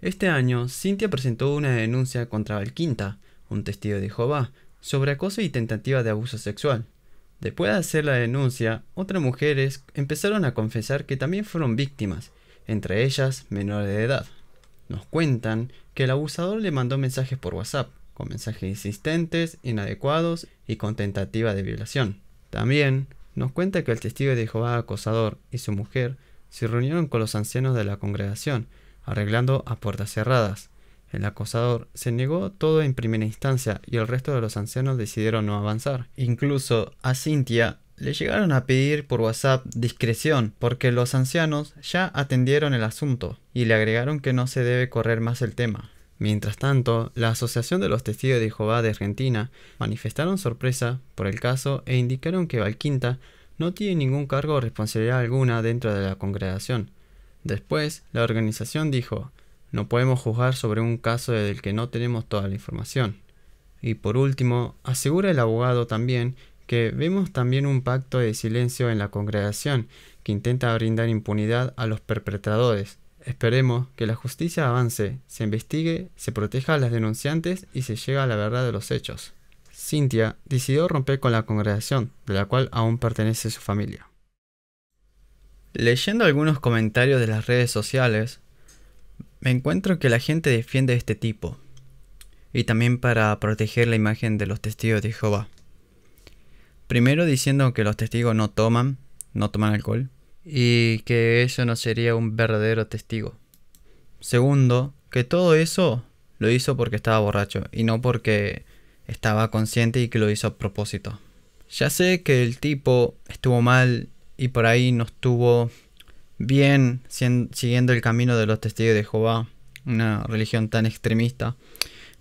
Este año, Cynthia presentó una denuncia contra Valquinta, un testigo de Jehová, sobre acoso y tentativa de abuso sexual. Después de hacer la denuncia, otras mujeres empezaron a confesar que también fueron víctimas, entre ellas menores de edad. Nos cuentan que el abusador le mandó mensajes por WhatsApp, con mensajes insistentes, inadecuados y con tentativa de violación. También nos cuenta que el testigo de Jehová acosador y su mujer se reunieron con los ancianos de la congregación arreglando a puertas cerradas. El acosador se negó todo en primera instancia y el resto de los ancianos decidieron no avanzar. Incluso a Cynthia le llegaron a pedir por WhatsApp discreción porque los ancianos ya atendieron el asunto y le agregaron que no se debe correr más el tema. Mientras tanto, la Asociación de los Testigos de Jehová de Argentina manifestaron sorpresa por el caso e indicaron que Valquinta no tiene ningún cargo o responsabilidad alguna dentro de la congregación, Después, la organización dijo, no podemos juzgar sobre un caso del que no tenemos toda la información. Y por último, asegura el abogado también que vemos también un pacto de silencio en la congregación que intenta brindar impunidad a los perpetradores. Esperemos que la justicia avance, se investigue, se proteja a las denunciantes y se llegue a la verdad de los hechos. Cynthia decidió romper con la congregación, de la cual aún pertenece su familia. Leyendo algunos comentarios de las redes sociales, me encuentro que la gente defiende este tipo, y también para proteger la imagen de los testigos de Jehová. Primero diciendo que los testigos no toman, no toman alcohol, y que eso no sería un verdadero testigo. Segundo, que todo eso lo hizo porque estaba borracho y no porque estaba consciente y que lo hizo a propósito. Ya sé que el tipo estuvo mal y por ahí no estuvo bien siguiendo el camino de los testigos de Jehová, una religión tan extremista.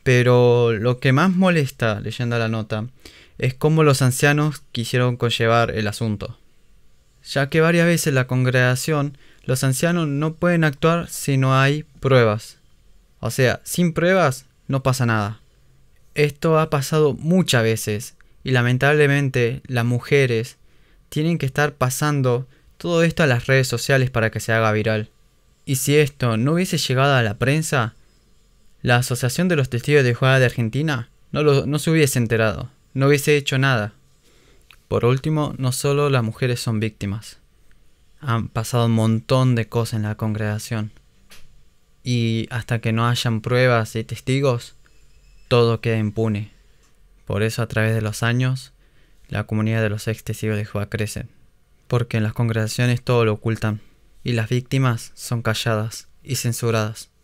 Pero lo que más molesta, leyendo la nota, es cómo los ancianos quisieron conllevar el asunto. Ya que varias veces la congregación, los ancianos no pueden actuar si no hay pruebas. O sea, sin pruebas no pasa nada. Esto ha pasado muchas veces y lamentablemente las mujeres tienen que estar pasando todo esto a las redes sociales para que se haga viral. Y si esto no hubiese llegado a la prensa, la Asociación de los Testigos de Juárez de Argentina no, no se hubiese enterado, no hubiese hecho nada. Por último, no solo las mujeres son víctimas. Han pasado un montón de cosas en la congregación. Y hasta que no hayan pruebas y testigos, todo queda impune. Por eso a través de los años la comunidad de los excesivos de Jehová crece, porque en las congregaciones todo lo ocultan, y las víctimas son calladas y censuradas.